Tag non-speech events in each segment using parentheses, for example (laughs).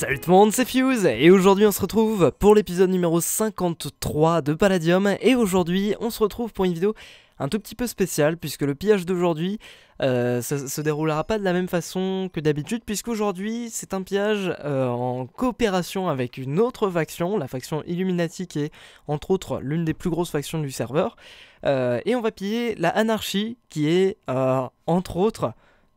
Salut tout le monde, c'est Fuse et aujourd'hui on se retrouve pour l'épisode numéro 53 de Palladium et aujourd'hui on se retrouve pour une vidéo un tout petit peu spéciale puisque le pillage d'aujourd'hui euh, se déroulera pas de la même façon que d'habitude puisqu'aujourd'hui c'est un pillage euh, en coopération avec une autre faction, la faction Illuminati qui est entre autres l'une des plus grosses factions du serveur euh, et on va piller la Anarchie qui est entre autres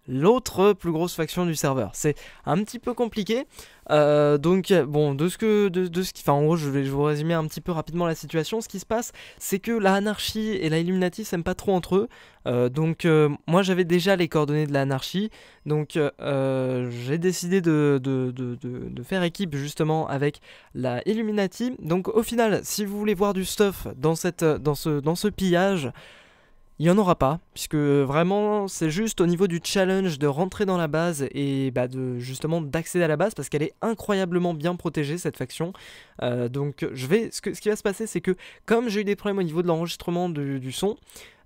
l'autre plus grosse faction du serveur. C'est un petit peu compliqué. Euh, donc bon, de ce que, de, ce qui, enfin en gros, je vais, vous résumer un petit peu rapidement la situation. Ce qui se passe, c'est que la anarchie et la Illuminati s'aiment pas trop entre eux. Euh, donc euh, moi, j'avais déjà les coordonnées de l'Anarchie. donc j'ai décidé de, faire équipe justement avec la Illuminati. Donc au final, si vous voulez voir du stuff dans cette, dans dans ce pillage. Il n'y en aura pas, puisque vraiment c'est juste au niveau du challenge de rentrer dans la base et bah, de, justement d'accéder à la base parce qu'elle est incroyablement bien protégée cette faction. Euh, donc je vais, ce, qui va se passer c'est que comme j'ai eu des problèmes au niveau de l'enregistrement du, son,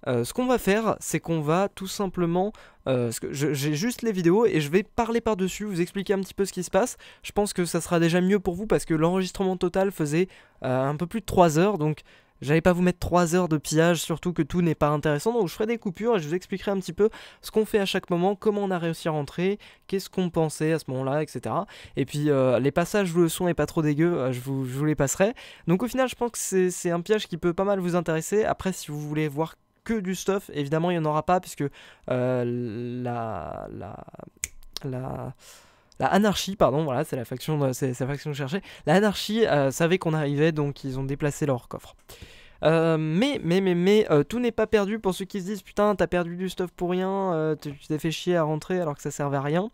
euh, ce qu'on va faire, c'est qu'on va tout simplement... Euh, j'ai juste les vidéos et je vais parler par-dessus, vous expliquer un petit peu ce qui se passe. Je pense que ça sera déjà mieux pour vous parce que l'enregistrement total faisait un peu plus de 3 heures, donc J'allais pas vous mettre 3 heures de pillage, surtout que tout n'est pas intéressant, donc je ferai des coupures et je vous expliquerai un petit peu ce qu'on fait à chaque moment, comment on a réussi à rentrer, qu'est-ce qu'on pensait à ce moment-là, etc. Et puis euh, les passages où le son est pas trop dégueu, euh, je vous, les passerai. Donc au final, je pense que c'est un pillage qui peut pas mal vous intéresser. Après, si vous voulez voir que du stuff, évidemment, il n'y en aura pas, puisque euh, la... la... la la anarchie, pardon, voilà, c'est la faction, euh, c'est la faction cherchée. La anarchie euh, savait qu'on arrivait, donc ils ont déplacé leur coffre. Euh, mais, mais, mais, mais, tout n'est pas perdu pour ceux qui se disent putain, t'as perdu du stuff pour rien, tu t'es fait chier à rentrer alors que ça servait à rien.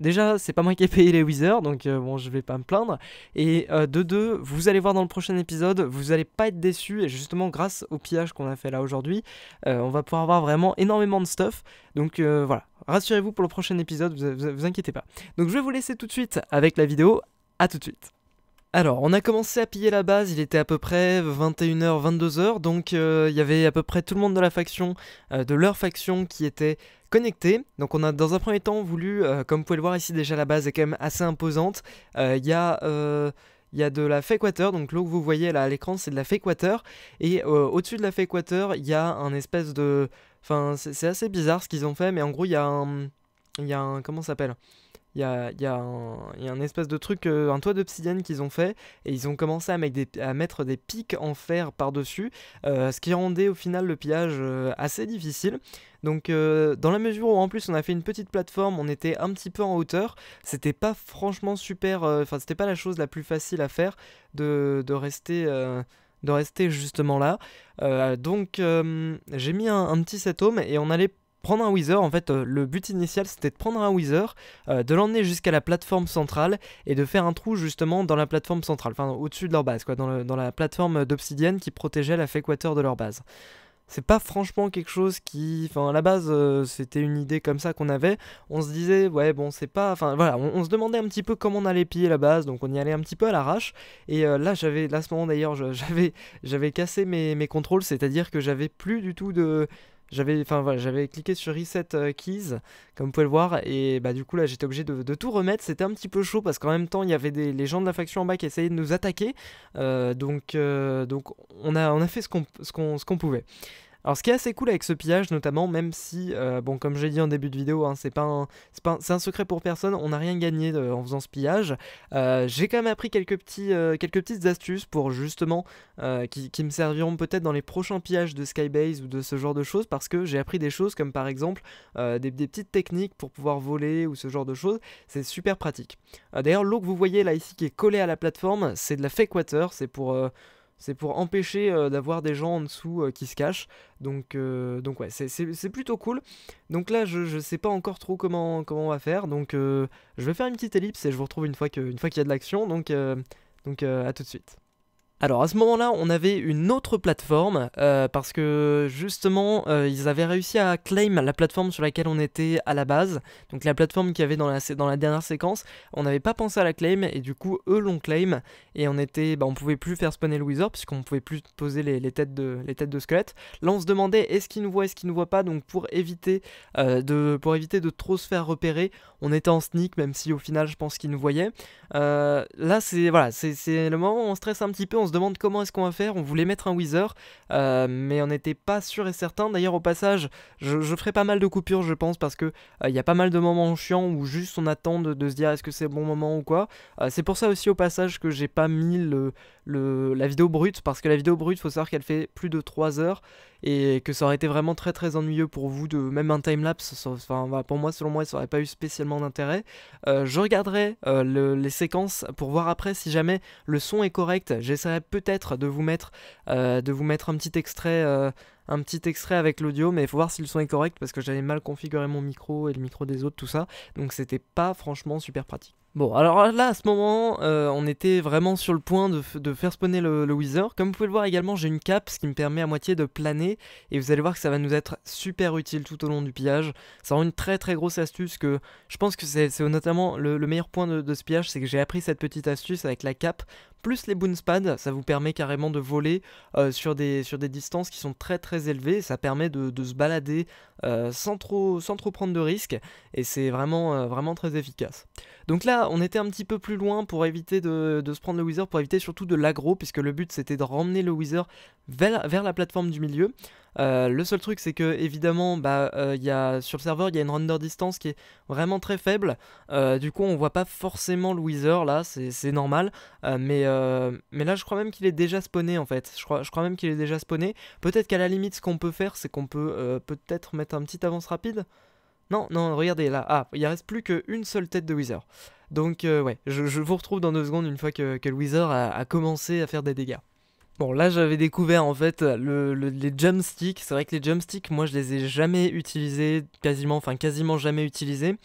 Déjà, c'est pas moi qui ai payé les Wizards, donc bon, je vais pas me plaindre. Et de deux, vous allez voir dans le prochain épisode, vous allez pas être déçus, et justement, grâce au pillage qu'on a fait là aujourd'hui, on va pouvoir avoir vraiment énormément de stuff. Donc voilà, rassurez-vous pour le prochain épisode, vous, vous, inquiétez pas. Donc je vais vous laisser tout de suite avec la vidéo, à tout de suite. Alors, on a commencé à piller la base, il était à peu près 21h, 22h, donc euh, il y avait à peu près tout le monde de la faction, euh, de leur faction qui était connecté. Donc on a dans un premier temps voulu, euh, comme vous pouvez le voir ici déjà la base est quand même assez imposante, il y a... il y de la Fakewater, donc l'eau que vous voyez là à l'écran, c'est de la féquateur. Et au-dessus de la Fakewater, il y a un espèce de, Enfin, c'est assez bizarre ce qu'ils ont fait, mais en gros, il y a un. Il y a un. Comment ça s'appelle il y a, y, a y a, un espèce de truc, euh, un toit d'obsidienne qu'ils ont fait, et ils ont commencé à, mettre des, pics en fer par-dessus, euh, ce qui rendait au final le pillage euh, assez difficile. Donc dans la mesure où en plus on a fait une petite plateforme, on était un petit peu en hauteur, c'était pas franchement super, enfin c'était pas la chose la plus facile à faire de rester de rester justement là. Euh, donc euh, j'ai mis un, petit set home et on allait prendre un Wither. En fait, euh, le but initial c'était de prendre un Wither, de l'emmener jusqu'à la plateforme centrale et de faire un trou justement dans la plateforme centrale, enfin au-dessus de leur base, quoi, dans, dans la plateforme d'obsidienne qui protégeait la Féquateur de leur base c'est pas franchement quelque chose qui enfin à la base euh, c'était une idée comme ça qu'on avait on se disait ouais bon c'est pas enfin voilà on, se demandait un petit peu comment on allait piller la base donc on y allait un petit peu à l'arrache et euh, là j'avais là ce moment d'ailleurs (laughs) j'avais j'avais cassé mes, mes contrôles c'est à dire que j'avais plus du tout de j'avais, enfin voilà, j'avais cliqué sur Reset euh, Keys, comme vous pouvez le voir, et bah du coup là j'étais obligé de, tout remettre. C'était un petit peu chaud parce qu'en même temps il y avait des, les gens de la faction en bas qui essayaient de nous attaquer. Euh, donc, euh, donc on a, on a fait ce ce qu'on, ce qu'on pouvait. Alors ce qui est assez cool avec ce pillage notamment, même si, euh, bon comme j'ai dit en début de vidéo, hein, c'est un, secret pour personne, on n'a rien gagné euh, en faisant ce pillage, euh, j'ai quand même appris quelques, petits, quelques petites astuces pour justement, qui, me serviront peut-être dans les prochains pillages de Skybase ou de ce genre de choses, parce que j'ai appris des choses comme par exemple des, des, petites techniques pour pouvoir voler ou ce genre de choses, c'est super pratique. D'ailleurs l'eau que vous voyez là ici qui est collée à la plateforme, c'est de la fake water, c'est pour c'est pour empêcher euh, d'avoir des gens en dessous euh, qui se cachent. Donc, euh, donc ouais, c'est plutôt cool. Donc là, je, ne sais pas encore trop comment, comment on va faire. Donc je vais faire une petite ellipse et je vous retrouve une fois qu'il y a de l'action. Donc, donc à tout de suite. Alors à ce moment-là, on avait une autre plateforme euh, parce que justement, euh, ils avaient réussi à claim la plateforme sur laquelle on était à la base. Donc la plateforme qu'il y avait dans la, dans la dernière séquence, on n'avait pas pensé à la claim et du coup, eux l'ont claim et on était, bah, on pouvait plus faire spawner le wizard puisqu'on pouvait plus poser les, têtes de les têtes de squelettes. Là, on se demandait est-ce qu'ils nous voit est-ce qu'ils nous voit pas. Donc pour éviter euh, de pour éviter de trop se faire repérer, on était en sneak même si au final, je pense qu'il nous voyait là, c'est voilà, c'est le moment où on stresse un petit peu on se demande comment est-ce qu'on va faire, on voulait mettre un Wither, euh, mais on n'était pas sûr et certain. D'ailleurs, au passage, je, ferai pas mal de coupures, je pense, parce que euh, il y a pas mal de moments chiants où juste on attend de, de se dire est-ce que c'est le bon moment ou quoi. Euh, c'est pour ça aussi, au passage, que j'ai pas mis le, le, la vidéo brute, parce que la vidéo brute, faut savoir qu'elle fait plus de 3 heures, et que ça aurait été vraiment très très ennuyeux pour vous, de même un timelapse, enfin, pour moi, selon moi, ça aurait pas eu spécialement d'intérêt. Euh, je regarderai euh, les séquences pour voir après si jamais le son est correct, j'essaierai peut-être de vous mettre euh, de vous mettre un petit extrait un petit extrait avec l'audio, mais il faut voir si le son est correct parce que j'avais mal configuré mon micro et le micro des autres, tout ça. Donc c'était pas franchement super pratique. Bon, alors là, à ce moment, euh, on était vraiment sur le point de, faire spawner le, le, Comme vous pouvez le voir également, j'ai une cape, ce qui me permet à moitié de planer. Et vous allez voir que ça va nous être super utile tout au long du pillage. Ça rend une très très grosse astuce que je pense que c'est notamment le, meilleur point de, de ce pillage, c'est que j'ai appris cette petite astuce avec la cape plus les pads, ça vous permet carrément de voler euh, sur, des, sur des distances qui sont très très élevées, ça permet de, se balader euh, sans, trop, sans trop prendre de risques, et c'est vraiment, euh, vraiment très efficace. Donc là, on était un petit peu plus loin pour éviter de, se prendre le Wither, pour éviter surtout de l'aggro, puisque le but c'était de ramener le Wither vers la plateforme du milieu. Euh, le seul truc, c'est que évidemment, bah, il euh, y a, sur le serveur, il y a une render distance qui est vraiment très faible. Euh, du coup, on voit pas forcément le Wither là, c'est normal. mais, mais là, je crois même qu'il est déjà spawné en fait. Je crois, je crois même qu'il est déjà spawné. Peut-être qu'à la limite, ce qu'on peut faire, c'est qu'on peut peut-être mettre un petit avance rapide. Non, non, regardez là. Ah, il reste plus qu'une seule tête de Wither. Donc, ouais, je, vous retrouve dans deux secondes une fois que, le Wither a commencé à faire des dégâts. Bon, là j'avais découvert en fait le, jump les jumpsticks. C'est vrai que les jumpsticks, moi je les ai jamais utilisés, quasiment, enfin quasiment jamais utilisés.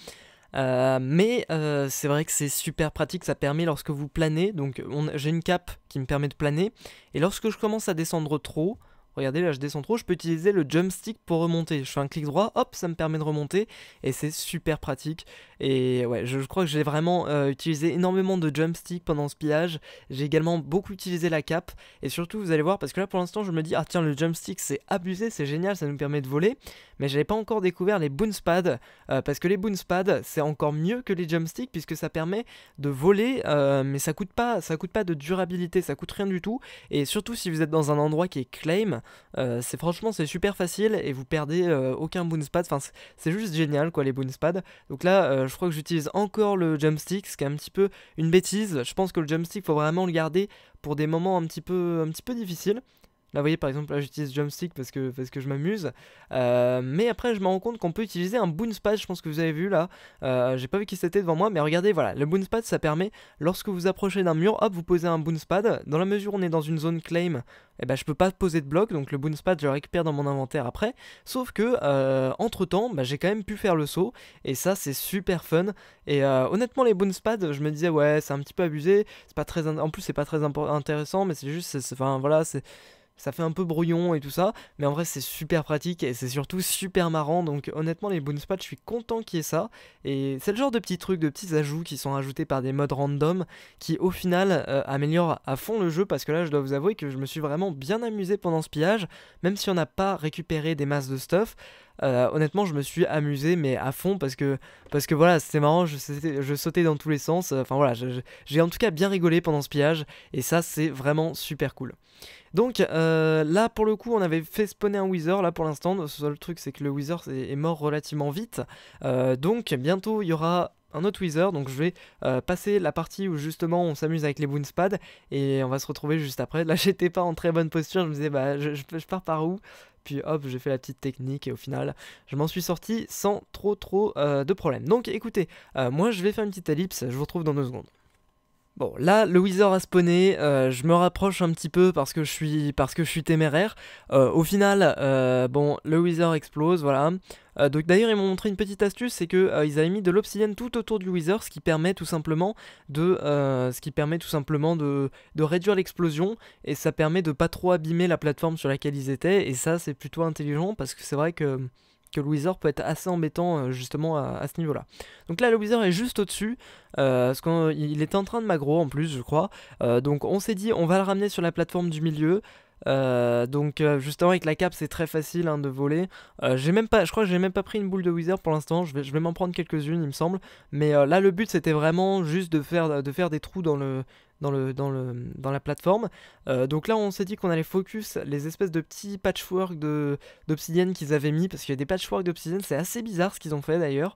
Euh, mais euh, c'est vrai que c'est super pratique, ça permet lorsque vous planez, donc j'ai une cape qui me permet de planer, et lorsque je commence à descendre trop, Regardez, là je descends trop, je peux utiliser le jumpstick pour remonter. Je fais un clic droit, hop, ça me permet de remonter et c'est super pratique. Et ouais, je, crois que j'ai vraiment euh, utilisé énormément de jump pendant ce pillage. J'ai également beaucoup utilisé la cape et surtout vous allez voir parce que là pour l'instant je me dis ah tiens le jumpstick, c'est abusé, c'est génial, ça nous permet de voler. Mais j'avais pas encore découvert les boons euh, parce que les pads, c'est encore mieux que les jump puisque ça permet de voler euh, mais ça coûte pas ça coûte pas de durabilité, ça coûte rien du tout et surtout si vous êtes dans un endroit qui est claim, euh, c'est franchement c'est super facile et vous perdez euh, aucun boonspad. Enfin c'est juste génial quoi les boonspads. Donc là euh, je crois que j'utilise encore le jumpstick, ce qui est un petit peu une bêtise. Je pense que le jumpstick faut vraiment le garder pour des moments un peu un petit peu difficiles. Là, vous voyez, par exemple, là, j'utilise Jumpstick parce que, parce que je m'amuse. Euh, mais après, je me rends compte qu'on peut utiliser un boonspad. je pense que vous avez vu là. Euh, j'ai pas vu qui c'était devant moi, mais regardez, voilà. Le boonspad, ça permet, lorsque vous approchez d'un mur, hop, vous posez un boonspad. Dans la mesure où on est dans une zone claim, eh ben, je peux pas poser de bloc, donc le boonspad, je le récupère dans mon inventaire après. Sauf que, euh, entre temps, bah, j'ai quand même pu faire le saut, et ça c'est super fun. Et honnêtement, les boonspad, je me disais, ouais, c'est un petit peu abusé, c'est pas très. En plus, c'est pas très intéressant, mais c'est juste, enfin voilà, c'est ça fait un peu brouillon et tout ça, mais en vrai c'est super pratique et c'est surtout super marrant, donc honnêtement les bonus patch je suis content qu'il y ait ça, et c'est le genre de petits trucs, de petits ajouts qui sont ajoutés par des modes random, qui au final euh, améliorent à fond le jeu, parce que là je dois vous avouer que je me suis vraiment bien amusé pendant ce pillage, même si on n'a pas récupéré des masses de stuff, euh, honnêtement, je me suis amusé, mais à fond, parce que, parce que voilà, c'était marrant, je, je, sautais dans tous les sens. Enfin voilà, j'ai en tout cas bien rigolé pendant ce pillage, et ça, c'est vraiment super cool. Donc euh, là, pour le coup, on avait fait spawner un wizard, Là, pour l'instant, le truc, c'est que le wizard est, mort relativement vite. Euh, donc bientôt, il y aura un autre Wither, donc je vais euh, passer la partie où justement on s'amuse avec les pads et on va se retrouver juste après. Là (laughs) j'étais pas en très bonne posture, je me disais bah je, pars par où puis hop, j'ai fait la petite technique et au final, je m'en suis sorti sans trop trop euh, de problèmes. Donc écoutez, euh, moi je vais faire une petite ellipse, je vous retrouve dans deux secondes. Bon, là, le Wizard a spawné, euh, je me rapproche un petit peu parce que je suis, parce que je suis téméraire. Euh, au final, euh, bon, le Wizard explose, voilà. donc d'ailleurs, ils m'ont montré une petite astuce, c'est qu'ils avaient mis de l'obsidienne tout autour du Wizard, ce qui permet tout simplement de, ce qui permet tout simplement de, de réduire l'explosion, et ça permet de pas trop abîmer la plateforme sur laquelle ils étaient, et ça, c'est plutôt intelligent, parce que c'est vrai que que le Wizard peut être assez embêtant euh, justement à, ce niveau-là. Donc là, le Wizard est juste au-dessus, euh, il est en train de magro en plus, je crois. Euh, donc on s'est dit, on va le ramener sur la plateforme du milieu. Euh, donc euh, justement avec la cape c'est très facile hein, de voler. Euh, j'ai même pas, je crois que j'ai même pas pris une boule de wizard pour l'instant. Je vais, m'en prendre quelques-unes il me semble. Mais là le but c'était vraiment juste de faire, de faire des trous dans le, dans, le, dans, le, dans la plateforme. donc là, on s'est dit qu'on allait focus les espèces de petits patchwork d'obsidienne qu'ils avaient mis, parce qu'il y a des patchwork d'obsidienne, c'est assez bizarre ce qu'ils ont fait d'ailleurs.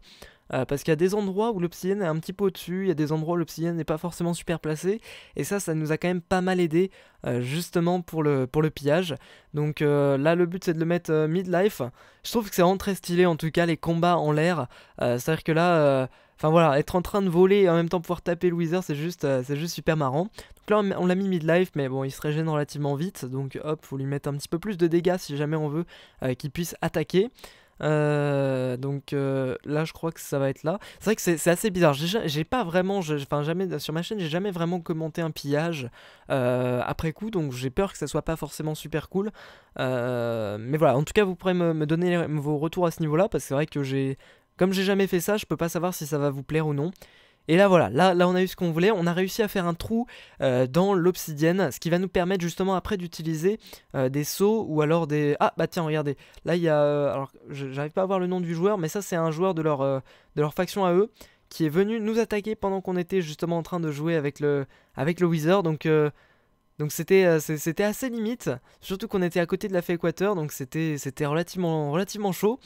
Euh, parce qu'il y a des endroits où l'obsidienne est un petit peu au-dessus, il y a des endroits où l'obsidienne n'est pas forcément super placé. et ça, ça nous a quand même pas mal aidé euh, justement pour le, pour le pillage. Donc euh, là, le but c'est de le mettre mid-life. Je trouve que c'est vraiment très stylé en tout cas, les combats en l'air. C'est-à-dire que là. Enfin voilà, être en train de voler et en même temps pouvoir taper le Wither, c'est juste, juste super marrant. Donc là, on, l'a mis mid-life, mais bon, il se régène relativement vite. Donc hop, faut lui mettre un petit peu plus de dégâts si jamais on veut qu'il puisse attaquer. Euh, donc euh, là, je crois que ça va être là. C'est vrai que c'est assez bizarre. J'ai pas vraiment, enfin jamais sur ma chaîne, j'ai jamais vraiment commenté un pillage euh, après coup, donc j'ai peur que ça soit pas forcément super cool. mais voilà, en tout cas, vous pourrez me, me donner vos retours à ce niveau-là, parce que c'est vrai que j'ai, comme j'ai jamais fait ça, je peux pas savoir si ça va vous plaire ou non. Et là voilà, là, on a eu ce qu'on voulait, on a réussi à faire un trou euh, dans l'obsidienne, ce qui va nous permettre justement après d'utiliser euh, des sauts ou alors des... Ah bah tiens regardez, là il y a... Euh, alors j'arrive pas à voir le nom du joueur, mais ça c'est un joueur de leur, de leur faction à eux qui est venu nous attaquer pendant qu'on était justement en train de jouer avec le, avec le Wizard, donc donc c'était euh, c'était assez limite, surtout qu'on était à côté de la fée Équateur, donc c'était c'était relativement relativement chaud.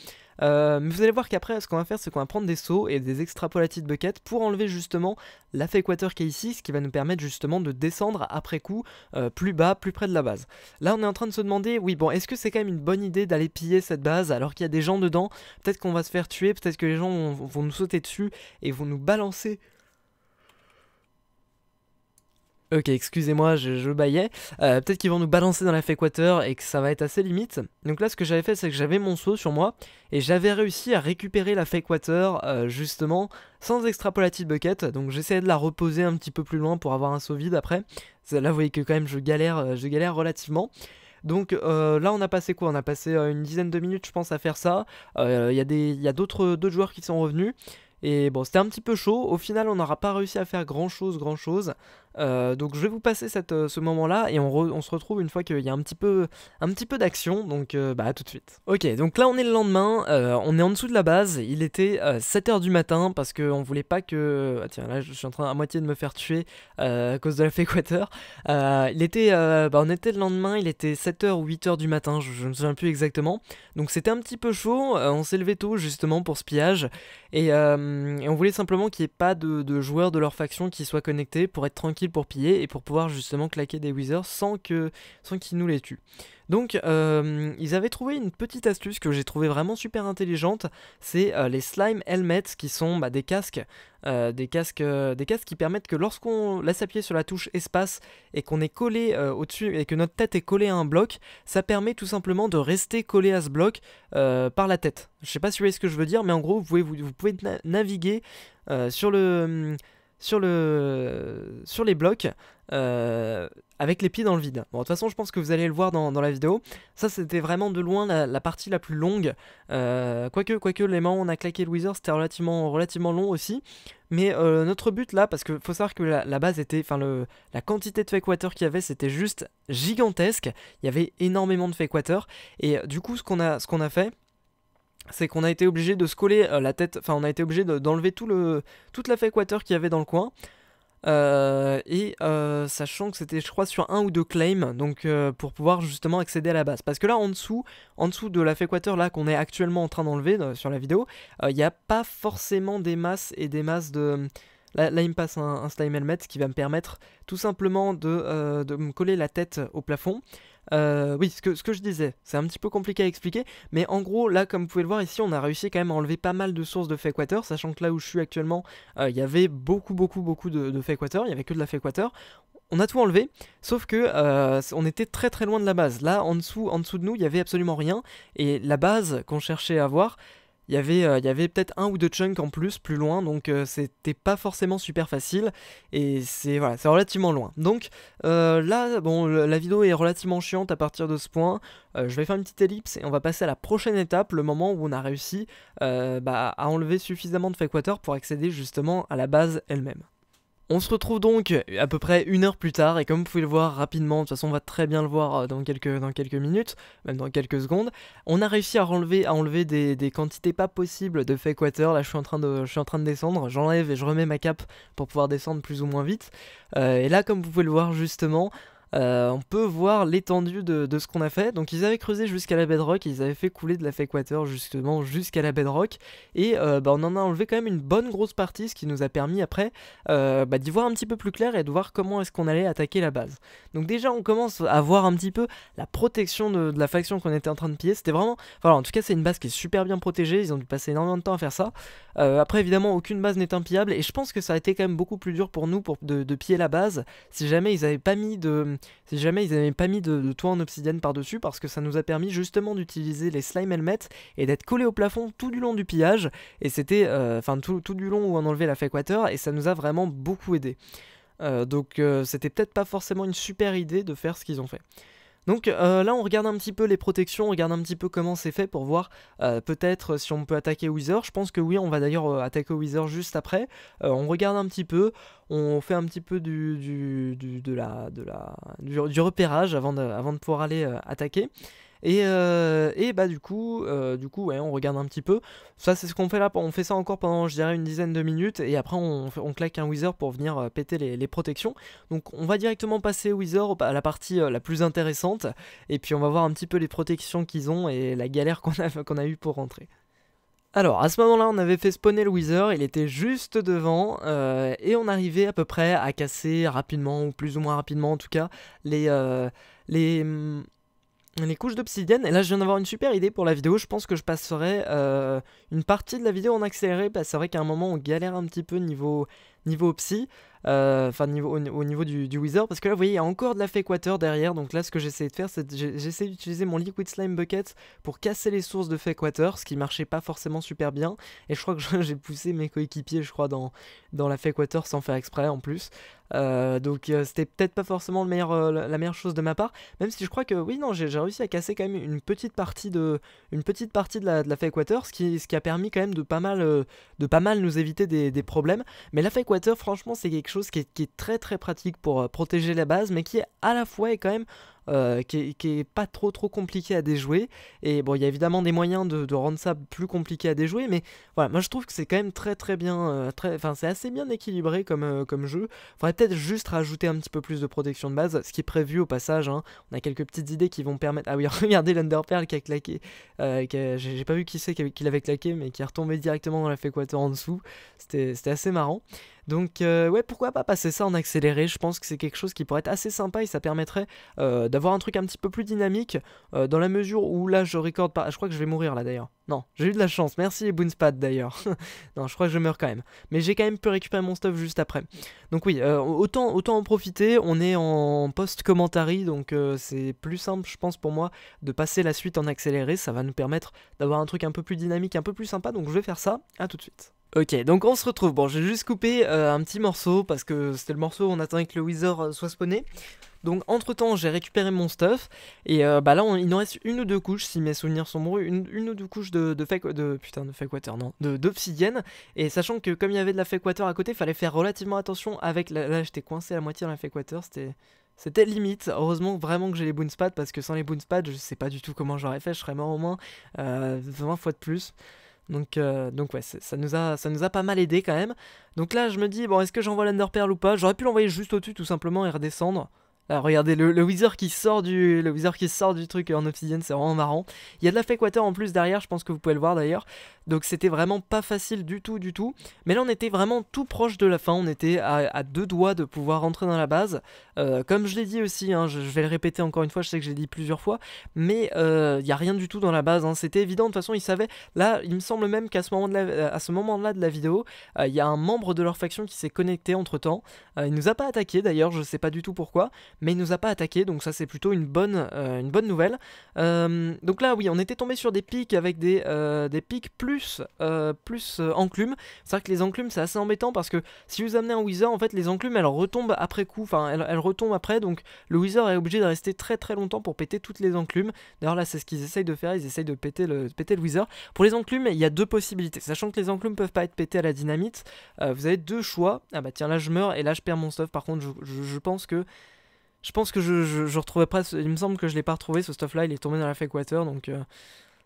Euh, mais vous allez voir qu'après, ce qu'on va faire, c'est qu'on va prendre des sauts et des de buckets pour enlever justement la Équateur qui est ici, ce qui va nous permettre justement de descendre après coup euh, plus bas, plus près de la base. Là, on est en train de se demander, oui bon, est-ce que c'est quand même une bonne idée d'aller piller cette base alors qu'il y a des gens dedans Peut-être qu'on va se faire tuer, peut-être que les gens vont nous sauter dessus et vont nous balancer Ok, excusez-moi, je, baillais. Euh, peut-être qu'ils vont nous balancer dans la water et que ça va être assez limite. Donc là, ce que j'avais fait, c'est que j'avais mon saut sur moi et j'avais réussi à récupérer la fake water, euh, justement sans extrapolative bucket. Donc j'essayais de la reposer un petit peu plus loin pour avoir un saut vide après. Là, vous voyez que quand même, je galère, euh, je galère relativement. Donc là, on a passé quoi On a passé une dizaine de minutes, je pense, à faire ça. Il y a d'autres joueurs qui sont revenus. Et bon, c'était un petit peu chaud. Au final, on n'aura pas réussi à faire grand chose, grand chose. Euh, donc je vais vous passer euh, ce moment-là et on, se retrouve une fois qu'il y a un petit peu, d'action, donc euh, bah à tout de suite. Ok, donc là on est le lendemain, on est en dessous de la base, il était 7h du matin parce qu'on voulait pas que... Ah, tiens, là je suis en train à moitié de me faire tuer à cause de la fake il était... Bah, on était le lendemain, il était 7h ou 8h du matin, je, ne me souviens plus exactement. Donc c'était un petit peu chaud, on s'est levé tôt justement pour ce pillage et, on voulait simplement qu'il n'y ait pas de joueurs de leur faction qui soient connectés pour être tranquille pour piller et pour pouvoir justement claquer des Wizards sans que sans qu'ils nous les tuent. Donc euh, ils avaient trouvé une petite astuce que j'ai trouvé vraiment super intelligente, c'est euh, les slime helmets qui sont bah, des casques, euh, des casques, des casques qui permettent que lorsqu'on laisse appuyer sur la touche espace et qu'on est collé au-dessus et que notre tête est collée à un bloc, ça permet tout simplement de rester collé à ce bloc par la tête. Je sais pas si vous voyez ce que je veux dire, mais en gros vous pouvez, vous, pouvez naviguer sur le sur, le, sur les blocs euh, avec les pieds dans le vide. Bon, de toute façon, je pense que vous allez le voir dans, la vidéo. Ça, c'était vraiment de loin la, partie la plus longue. Euh, quoique, quoique, les mains, on a claqué le Wither, c'était relativement, relativement long aussi. Mais euh, notre but là, parce que faut savoir que la, base était, enfin la quantité de fake water qu'il y avait, c'était juste gigantesque. Il y avait énormément de fake water. Et du coup, ce qu'on a, ce qu'on a fait, c'est qu'on a été obligé de se coller euh, la tête, enfin on a été obligé d'enlever tout le, toute la équateur qu'il y avait dans le coin. Euh, et euh, sachant que c'était je crois sur un ou deux claims donc pour pouvoir justement accéder à la base parce que là en dessous en dessous de la féquateur là qu'on est actuellement en train d'enlever sur la vidéo il n'y a pas forcément des masses et des masses de là, il me passe un, slime helmet qui va me permettre tout simplement de, de me coller la tête au plafond euh, oui, ce que, ce que je disais, c'est un petit peu compliqué à expliquer, mais en gros, là, comme vous pouvez le voir ici, on a réussi quand même à enlever pas mal de sources de équateur, sachant que là où je suis actuellement, euh, il y avait beaucoup, beaucoup, beaucoup de, de équateur, il y avait que de la équateur. On a tout enlevé, sauf que euh, on était très très loin de la base. Là, en dessous, en dessous de nous, il y avait absolument rien, et la base qu'on cherchait à voir. Il y avait, euh, avait peut-être un ou deux chunks en plus, plus loin, donc euh, c'était pas forcément super facile, et c'est voilà, c'est relativement loin. Donc euh, là, bon, la vidéo est relativement chiante à partir de ce point, je vais faire une petite ellipse, et on va passer à la prochaine étape, le moment où on a réussi bah, à enlever suffisamment de fake pour accéder justement à la base elle-même. On se retrouve donc à peu près une heure plus tard, et comme vous pouvez le voir rapidement, de toute façon on va très bien le voir euh, dans quelques, minutes, même dans quelques secondes, on a réussi à enlever, des, quantités pas possibles de fake water, là je suis en train de, descendre, j'enlève et je remets ma cape pour pouvoir descendre plus ou moins vite, euh, et là comme vous pouvez le voir justement, euh, on peut voir l'étendue de, ce qu'on a fait. Donc ils avaient creusé jusqu'à la bedrock, ils avaient fait couler de la water justement jusqu'à la bedrock, et euh, bah, on en a enlevé quand même une bonne grosse partie, ce qui nous a permis après euh, bah, d'y voir un petit peu plus clair et de voir comment est-ce qu'on allait attaquer la base. Donc déjà on commence à voir un petit peu la protection de, la faction qu'on était en train de piller, c'était vraiment... Enfin, en tout cas c'est une base qui est super bien protégée, ils ont dû passer énormément de temps à faire ça. après évidemment aucune base n'est impillable, et je pense que ça a été quand même beaucoup plus dur pour nous pour de, de piller la base si jamais ils n'avaient pas mis de si jamais ils n'avaient pas mis de, toit en obsidienne par-dessus, parce que ça nous a permis justement d'utiliser les slime helmets et d'être collés au plafond tout du long du pillage, et c'était, euh, enfin, tout, du long où on enlevait la water et ça nous a vraiment beaucoup aidé. Euh, donc euh, c'était peut-être pas forcément une super idée de faire ce qu'ils ont fait. Donc euh, là, on regarde un petit peu les protections, on regarde un petit peu comment c'est fait pour voir euh, peut-être euh, si on peut attaquer Wither. Je pense que oui, on va d'ailleurs attaquer Wither juste après. on regarde un petit peu, on fait un petit peu du, du, de la, de la, du, repérage avant avant de pouvoir aller attaquer. Et, euh, et bah du coup, euh, du coup ouais, on regarde un petit peu. Ça c'est ce qu'on fait là, on fait ça encore pendant je dirais une dizaine de minutes et après on, on claque un Wither pour venir euh, péter les, protections. Donc on va directement passer au Wither à bah, la partie la plus intéressante et puis on va voir un petit peu les protections qu'ils ont et la galère qu'on a, qu'on a eu pour rentrer. Alors, à ce moment-là, on avait fait spawner le Wither, il était juste devant, et on arrivait à peu près à casser rapidement, ou plus ou moins rapidement en tout cas, les... les hum, les couches d'obsidienne. Et là, je viens d'avoir une super idée pour la vidéo. Je pense que je passerai euh, une partie de la vidéo en accéléré. Parce que c'est vrai qu'à un moment, on galère un petit peu niveau niveau psy, euh, enfin niveau, au, niveau du, wizard, parce que là vous voyez il y a encore de la water derrière, donc là ce que j'essayais de faire c'est j'essaie d'utiliser mon Liquid Slime Bucket pour casser les sources de water ce qui marchait pas forcément super bien, et je crois que (laughs) j'ai poussé mes coéquipiers je crois dans, dans la water sans faire exprès en plus, euh, donc euh, c'était peut-être pas forcément le meilleur, la meilleure chose de ma part, même si je crois que oui non j'ai réussi à casser quand même une petite partie de une petite partie de la, de la Fake Water, ce qui, ce qui a permis quand même de pas mal de pas mal nous éviter des, des problèmes. Mais la Fake franchement, c'est quelque chose qui est, qui est, très très pratique pour euh, protéger la base, mais qui est à la fois est quand même euh, qui, est, pas trop trop compliqué à déjouer. Et bon, il y a évidemment des moyens de, rendre ça plus compliqué à déjouer, mais voilà, moi je trouve que c'est quand même très très bien, euh, très, enfin c'est assez bien équilibré comme, euh, comme jeu. Faudrait peut-être juste rajouter un petit peu plus de protection de base, ce qui est prévu au passage. Hein. On a quelques petites idées qui vont permettre. Ah oui, (laughs) regardez l'Underpearl qui a claqué. J'ai pas vu qui c'est qui l'avait claqué, mais qui est retombé directement dans la Féquateur en dessous. C'était assez marrant. Donc ouais, pourquoi pas passer ça en accéléré Je pense que c'est quelque chose qui pourrait être assez sympa et ça permettrait d'avoir un truc un petit peu plus dynamique, euh, dans la mesure où là je recorde pas. Ah, je crois que je vais mourir là d'ailleurs. Non, j'ai eu de la chance, merci Boonspad d'ailleurs. (laughs) non, je crois que je meurs quand même. Mais j'ai quand même pu récupérer mon stuff juste après. Donc oui, euh, autant, autant en profiter, on est en post-commentary, donc euh, c'est plus simple je pense pour moi de passer la suite en accéléré, ça va nous permettre d'avoir un truc un peu plus dynamique, un peu plus sympa, donc je vais faire ça, à tout de suite. Ok, donc on se retrouve. Bon, j'ai juste coupé euh, un petit morceau parce que c'était le morceau où on attendait que le Wizard soit spawné. Donc entre temps, j'ai récupéré mon stuff et euh, bah là, il nous reste une ou deux couches si mes souvenirs sont bons, une, ou deux couches de, fake, de putain de fake water, non, d'obsidienne. Et sachant que comme il y avait de la fake water à côté, il fallait faire relativement attention avec. La, là, j'étais coincé à moitié dans la fake water, c'était c'était limite. Heureusement vraiment que j'ai les boons pads parce que sans les boons pads, je sais pas du tout comment j'aurais fait. Je serais mort au moins 20 euh, fois de plus. Euh, donc, ouais, ça nous, a, ça nous a pas mal aidé quand même. Donc là, je me dis, bon, est-ce que j'envoie l'underpearl ou pas J'aurais pu l'envoyer juste au-dessus tout simplement et redescendre. Bah, regardez le, le qui sort du le qui sort du truc en obsidienne, c'est vraiment marrant. Il y a de la water en plus derrière, je pense que vous pouvez le voir d'ailleurs. Donc c'était vraiment pas facile du tout, du tout. Mais là on était vraiment tout proche de la fin, on était à, deux doigts de pouvoir rentrer dans la base. Euh, comme je l'ai dit aussi, hein, je, vais le répéter encore une fois, je sais que j'ai dit plusieurs fois, mais il euh, n'y a rien du tout dans la base, hein. c'était évident, de toute façon ils savaient. Là il me semble même qu'à ce moment-là de, moment de la euh, vidéo, il y a un membre de leur faction qui s'est connecté entre-temps. il nous a pas attaqué d'ailleurs, je sais pas du tout pourquoi mais il nous a pas attaqué, donc ça c'est plutôt une bonne, euh, une bonne nouvelle. Euh, donc là, oui, on était tombé sur des pics avec des, euh, des pics plus, plus enclumes. C'est vrai que les enclumes c'est assez embêtant parce que si vous amenez un Wizard, en fait les enclumes elles retombent après coup, enfin elles, retombent après, donc le Wizard est obligé de rester très très longtemps pour péter toutes les enclumes. D'ailleurs là, c'est ce qu'ils essayent de faire, ils essayent de péter le, péter le Wizard. Pour les enclumes, il y a deux possibilités, sachant que les enclumes peuvent pas être pétées à la dynamite. vous avez deux choix. Ah bah tiens, là je meurs et là je perds mon stuff. Par contre, je pense que je pense que je, je, retrouvais presque... Il me semble que je l'ai pas retrouvé ce stuff là. Il est tombé dans la fake water, donc. Euh,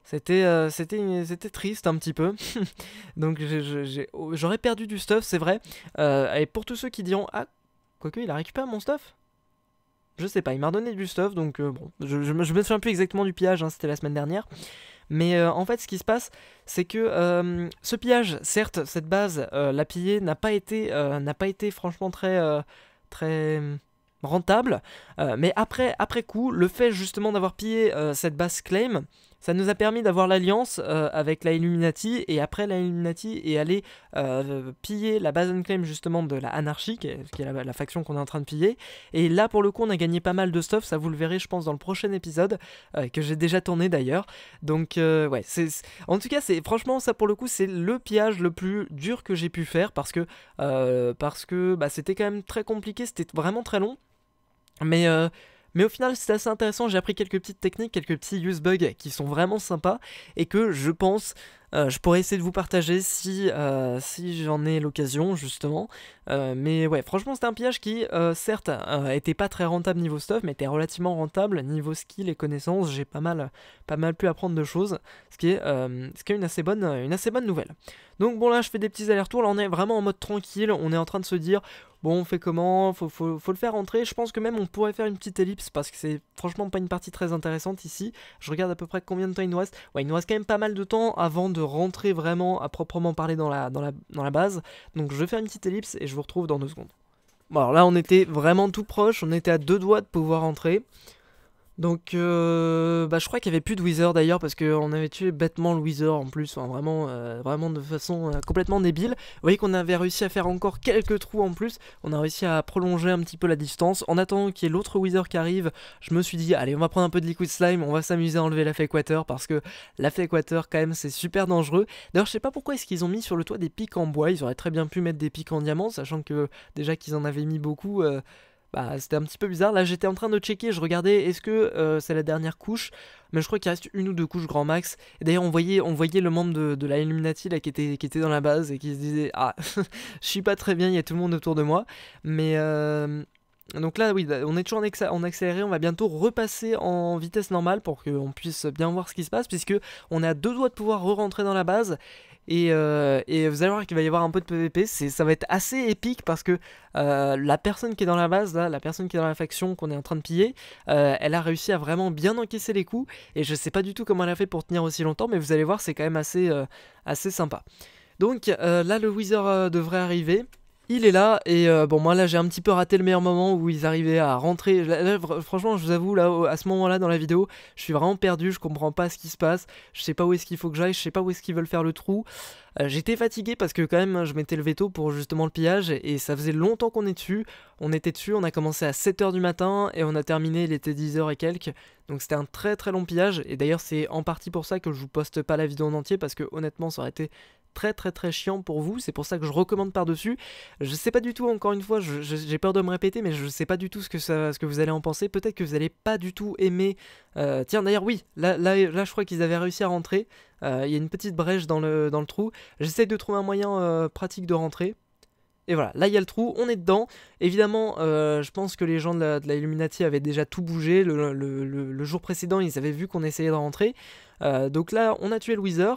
c'était, euh, c'était, triste un petit peu. (laughs) donc oh, j'aurais perdu du stuff, c'est vrai. Euh, et pour tous ceux qui diront Ah, quoique, il a récupéré mon stuff Je sais pas, il m'a redonné du stuff, donc bon, je, je, me souviens plus exactement du pillage, hein, c'était la semaine dernière. Mais en fait, ce qui se passe, c'est que ce pillage, certes, cette base, la pillée, n'a pas été, n'a pas été franchement très. très rentable. Euh, mais après, après coup, le fait justement d'avoir pillé euh, cette base claim, ça nous a permis d'avoir l'alliance euh, avec la Illuminati et après la Illuminati et aller piller la base claim justement de la anarchie, qui est, la, faction qu'on est en train de piller. Et là, pour le coup, on a gagné pas mal de stuff. Ça, vous le verrez, je pense, dans le prochain épisode que j'ai déjà tourné d'ailleurs. Donc, ouais, c'est en tout cas, c'est franchement ça pour le coup, c'est le pillage le plus dur que j'ai pu faire parce que parce que bah, c'était quand même très compliqué, c'était vraiment très long. Mais, euh, mais au final, c'est assez intéressant. J'ai appris quelques petites techniques, quelques petits use bugs qui sont vraiment sympas et que je pense euh, je pourrais essayer de vous partager si, euh, si j'en ai l'occasion, justement. mais ouais, franchement, c'était un pillage qui, certes, était pas très rentable niveau stuff, mais était relativement rentable niveau skill et connaissances. J'ai pas mal, pas mal pu apprendre de choses, ce qui est, ce une, assez bonne, une assez bonne nouvelle. Donc bon, là, je fais des petits allers-retours. Là, on est vraiment en mode tranquille. On est en train de se dire, Bon, on fait comment faut, le faire rentrer. Je pense que même on pourrait faire une petite ellipse parce que c'est franchement pas une partie très intéressante ici. Je regarde à peu près combien de temps il nous reste. Ouais, il nous reste quand même pas mal de temps avant de rentrer vraiment à proprement parler dans la, base. Donc je vais faire une petite ellipse et je vous retrouve dans deux secondes. Bon, alors là, on était vraiment tout proche. On était à deux doigts de pouvoir entrer. Donc, euh, bah, je crois qu'il n'y avait plus de Wither d'ailleurs, parce qu'on avait tué bêtement le Wither en plus, vraiment, euh, vraiment de façon euh, complètement débile. Vous voyez qu'on avait réussi à faire encore quelques trous en plus, on a réussi à prolonger un petit peu la distance. En attendant qu'il y ait l'autre Wither qui arrive, je me suis dit, allez, on va prendre un peu de Liquid Slime, on va s'amuser à enlever la parce que la Fée quand même, c'est super dangereux. D'ailleurs, je sais pas pourquoi est-ce qu'ils ont mis sur le toit des pics en bois, ils auraient très bien pu mettre des pics en diamant, sachant que déjà qu'ils en avaient mis beaucoup bah, c'était un petit peu bizarre. Là, j'étais en train de checker, je regardais, est-ce que euh, c'est la dernière couche Mais je crois qu'il reste une ou deux couches grand max. Et d'ailleurs, on voyait, on voyait le membre de, la Illuminati là, qui, était, qui était dans la base et qui se disait Ah, (laughs) je suis pas très bien, il y a tout le monde autour de moi. Mais. Euh, donc là, oui, bah, on est toujours en, accéléré, on va bientôt repasser en vitesse normale pour qu'on puisse bien voir ce qui se passe, puisque on a deux doigts de pouvoir re-rentrer dans la base, euh, et, vous allez voir qu'il va y avoir un peu de PvP. Ça va être assez épique parce que euh, la personne qui est dans la base, la personne qui est dans la faction qu'on est en train de piller, euh, elle a réussi à vraiment bien encaisser les coups. Et je sais pas du tout comment elle a fait pour tenir aussi longtemps, mais vous allez voir, c'est quand même assez, assez sympa. Donc là, le wizard devrait arriver il est là et euh, bon moi là j'ai un petit peu raté le meilleur moment où ils arrivaient à rentrer. franchement je vous avoue là à ce moment-là dans la vidéo je suis vraiment perdu, je comprends pas ce qui se passe, je sais pas où est-ce qu'il faut que j'aille, je sais pas où est-ce qu'ils veulent faire le trou. Euh, j'étais fatigué parce que quand même je mettais le veto pour justement le pillage et ça faisait longtemps qu'on est dessus. On était dessus, on a commencé à 7h du matin et on a terminé, il était 10h et quelques. Donc c'était un très très long pillage et d'ailleurs c'est en partie pour ça que je vous poste pas la vidéo en entier parce que honnêtement ça aurait été très très très chiant pour vous, c'est pour ça que je recommande par-dessus. Je sais pas du tout, encore une fois, j'ai peur de me répéter, mais je sais pas du tout ce que, ça, ce que vous allez en penser. Peut-être que vous allez pas du tout aimer. Euh, tiens, d'ailleurs, oui, là, là, je crois qu'ils avaient réussi à rentrer. Euh, il y a une petite brèche dans le, dans le trou. J'essaie de trouver un moyen euh, pratique de rentrer. Et voilà, là il y a le trou, on est dedans. Évidemment, je pense que les gens de la, de la Illuminati avaient déjà tout bougé. Le, jour précédent, ils avaient vu qu'on essayait de rentrer. donc là, on a tué le Wither.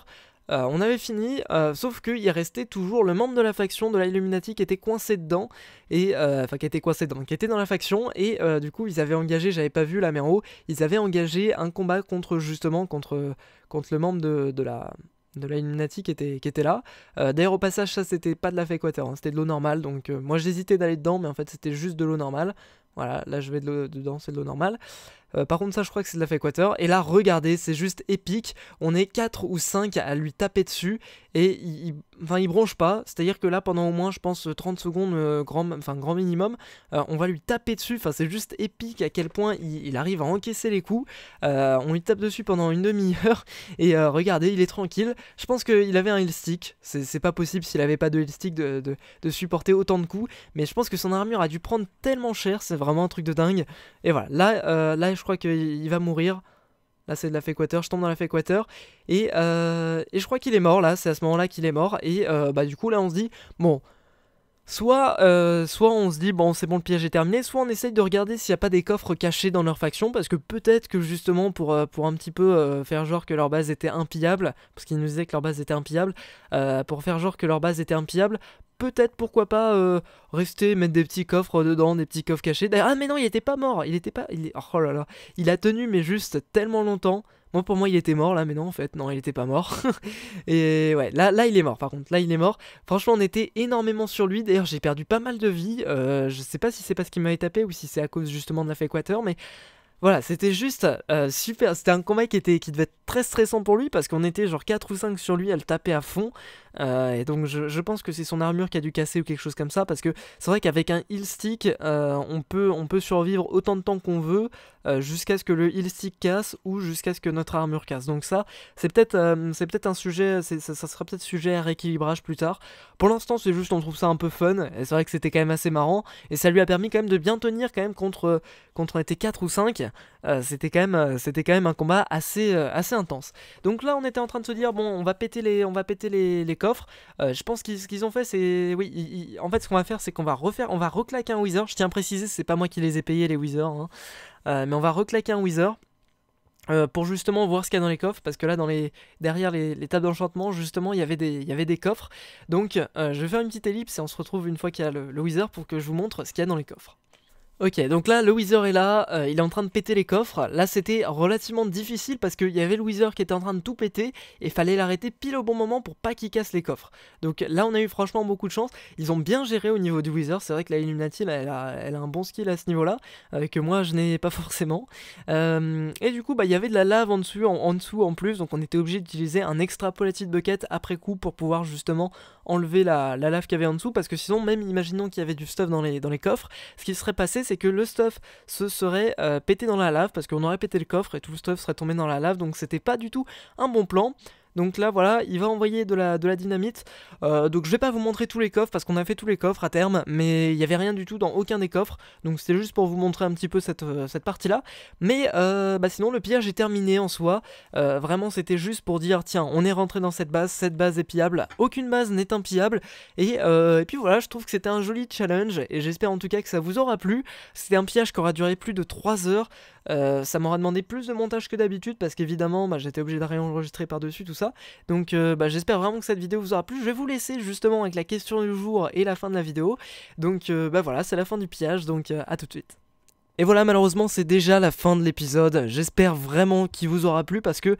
Euh, on avait fini, que euh, sauf qu'il restait toujours le membre de la faction de la Illuminati qui était coincé dedans, et euh, enfin qui était coincé dedans, qui était dans la faction, et du coup ils avaient engagé, j'avais pas vu la mer en haut, ils avaient engagé un combat contre justement contre, contre le membre de, de la de la Illuminati qui était, qui était là. D'ailleurs, au passage, ça c'était pas de la fake hein, c'était de l'eau normale. Donc, moi j'hésitais d'aller dedans, mais en fait c'était juste de l'eau normale. Voilà, là je vais de dedans, c'est de l'eau normale. Euh, par contre, ça, je crois que c'est de la Et là, regardez, c'est juste épique. On est 4 ou 5 à lui taper dessus. Et il, enfin, il bronche pas. C'est-à-dire que là, pendant au moins, je pense, 30 secondes, euh, grand, enfin, grand minimum, euh, on va lui taper dessus. Enfin, c'est juste épique à quel point il, arrive à encaisser les coups. on lui tape dessus pendant une demi-heure. (laughs) Et regardez, il est tranquille. Je pense qu'il avait un heal stick. C'est pas possible s'il avait pas de heal stick de, supporter autant de coups. Mais je pense que son armure a dû prendre tellement cher. C'est vraiment un truc de dingue. Et voilà. Là, là je je crois qu'il va mourir. Là, c'est de la Féquateur, je tombe dans la Féquateur. Et, euh, et je crois qu'il est mort, là, c'est à ce moment-là qu'il est mort. Et euh, bah, du coup, là, on se dit, bon, soit, euh, soit on se dit, bon, c'est bon, le piège est terminé, soit on essaye de regarder s'il n'y a pas des coffres cachés dans leur faction, parce que peut-être que justement, pour, pour un petit peu faire genre que leur base était impillable, parce qu'ils nous disaient que leur base était impillable, pour faire genre que leur base était impillable, peut-être pourquoi pas euh, rester mettre des petits coffres dedans, des petits coffres cachés. Ah mais non, il était pas mort, il était pas il oh là là, il a tenu mais juste tellement longtemps. Moi pour moi il était mort là mais non en fait, non, il était pas mort. (laughs) et ouais, là là il est mort par contre, là il est mort. Franchement, on était énormément sur lui. D'ailleurs, j'ai perdu pas mal de vie. Euh, je sais pas si c'est parce qu'il m'avait tapé ou si c'est à cause justement de la Équateur mais voilà, c'était juste euh, super. C'était un combat qui, était, qui devait être très stressant pour lui parce qu'on était genre 4 ou 5 sur lui à le taper à fond. Euh, et donc je, pense que c'est son armure qui a dû casser ou quelque chose comme ça parce que c'est vrai qu'avec un heal stick, euh, on, peut, on peut survivre autant de temps qu'on veut jusqu'à ce que le heal stick casse ou jusqu'à ce que notre armure casse. Donc ça, c'est peut-être peut un sujet, ça, ça, sera peut-être sujet à rééquilibrage plus tard. Pour l'instant, c'est juste on trouve ça un peu fun et c'est vrai que c'était quand même assez marrant et ça lui a permis quand même de bien tenir quand même contre, contre on était 4 ou 5. Euh, c'était quand même, euh, c'était quand même un combat assez, euh, assez intense. Donc là, on était en train de se dire bon, on va péter les, on va péter les, coffres. je pense qu'ils, ce qu'ils ont fait, c'est oui, en fait, ce qu'on va faire, c'est qu'on va refaire, on va reclaquer un wizard Je tiens à préciser, c'est pas moi qui les ai payés les wizards hein. mais on va reclaquer un wizard pour justement voir ce qu'il y a dans les coffres, parce que là, dans les, derrière les, tables d'enchantement, justement, il y avait des, y avait des coffres. Donc, je vais faire une petite ellipse et on se retrouve une fois qu'il y a le, wizard pour que je vous montre ce qu'il y a dans les coffres. Ok, donc là, le Wither est là, euh, il est en train de péter les coffres. Là, c'était relativement difficile parce qu'il y avait le Wither qui était en train de tout péter et fallait l'arrêter pile au bon moment pour pas qu'il casse les coffres. Donc là, on a eu franchement beaucoup de chance. Ils ont bien géré au niveau du Wither. C'est vrai que la Illuminati, elle, a, un bon skill à ce niveau-là, Avec euh, moi, je n'ai pas (laughs) forcément. Euh, et du coup, bah, il y avait de la lave en dessous, en, dessous en plus, donc on était obligé d'utiliser un extra extrapolative bucket après coup pour pouvoir justement enlever la, lave qu'il y avait en dessous parce que sinon, même imaginons qu'il y avait du stuff dans les, dans les coffres, ce qui serait passé, c'est que le stuff se serait euh, pété dans la lave parce qu'on aurait pété le coffre et tout le stuff serait tombé dans la lave, donc c'était pas du tout un bon plan. Donc là, voilà, il va envoyer de la, dynamite. Euh, donc je vais pas vous montrer tous les coffres parce qu'on a fait tous les coffres à terme, mais il n'y avait rien du tout dans aucun des coffres. Donc c'était juste pour vous montrer un petit peu cette, euh, partie-là. Mais euh, bah sinon, le pillage est terminé en soi. vraiment, c'était juste pour dire, tiens, on est rentré dans cette base, cette base est pillable. Aucune base n'est impillable. Et, puis voilà, je trouve que c'était un joli challenge et j'espère en tout cas que ça vous aura plu. C'était un pillage qui aura duré plus de 3 heures. ça m'aura demandé plus de montage que d'habitude parce qu'évidemment, bah, j'étais obligé de réenregistrer par-dessus tout ça. Donc euh, bah, j'espère vraiment que cette vidéo vous aura plu. Je vais vous laisser justement avec la question du jour et la fin de la vidéo. Donc euh, bah voilà, c'est la fin du pillage, donc euh, à tout de suite. Et voilà, malheureusement, c'est déjà la fin de l'épisode. J'espère vraiment qu'il vous aura plu parce que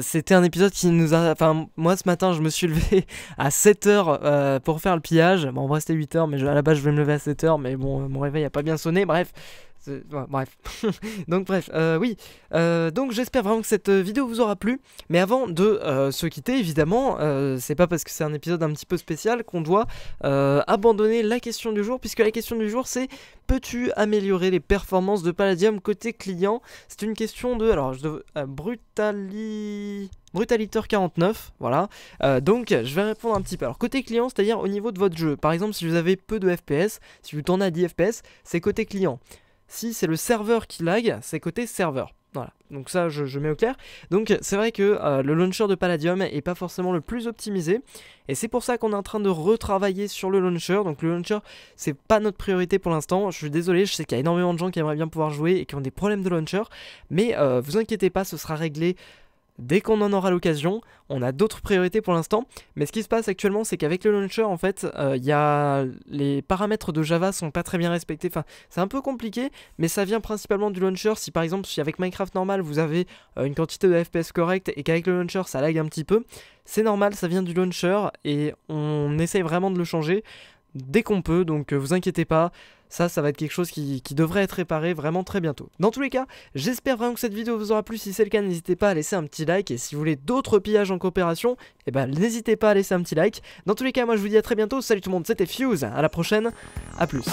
c'était un épisode qui nous a. Enfin, moi ce matin, je me suis (laughs) levé à 7h pour faire le pillage. Bon, en vrai, c'était 8h, mais à la base, je vais me lever à 7h, mais bon, mon réveil a pas bien sonné. Bref, bref. (laughs) donc bref, euh, oui. Euh, donc j'espère vraiment que cette euh, vidéo vous aura plu. Mais avant de se quitter, évidemment, c'est pas parce que c'est un épisode un petit peu spécial qu'on doit abandonner la question du jour, puisque la question du jour c'est peux-tu améliorer les performances de Palladium côté client C'est une question de alors je 49, voilà. donc je vais répondre un petit peu. Alors côté client, c'est-à-dire au niveau de votre jeu. Par exemple, si vous avez peu de FPS, si vous tournez à 10 FPS, c'est côté client. Si c'est le serveur qui lag, c'est côté serveur. Voilà, donc ça je, mets au clair. Donc c'est vrai que euh, le launcher de Palladium est pas forcément le plus optimisé. Et c'est pour ça qu'on est en train de retravailler sur le launcher. Donc le launcher c'est pas notre priorité pour l'instant. Je suis désolé, je sais qu'il y a énormément de gens qui aimeraient bien pouvoir jouer et qui ont des problèmes de launcher. Mais euh, vous inquiétez pas, ce sera réglé Dès qu'on en aura l'occasion, on a d'autres priorités pour l'instant, mais ce qui se passe actuellement, c'est qu'avec le launcher, en fait, il euh, y a... les paramètres de Java sont pas très bien respectés. Enfin, c'est un peu compliqué, mais ça vient principalement du launcher. Si par exemple, si avec Minecraft normal, vous avez euh, une quantité de FPS correcte et qu'avec le launcher, ça lag un petit peu, c'est normal, ça vient du launcher et on essaye vraiment de le changer dès qu'on peut, donc euh, vous inquiétez pas, ça, ça va être quelque chose qui, devrait être réparé vraiment très bientôt. Dans tous les cas, j'espère vraiment que cette vidéo vous aura plu, si c'est le cas, n'hésitez pas à laisser un petit like, et si vous voulez d'autres pillages en coopération, eh ben n'hésitez pas à laisser un petit like. Dans tous les cas, moi je vous dis à très bientôt, salut tout le monde, c'était Fuse, à la prochaine, à plus.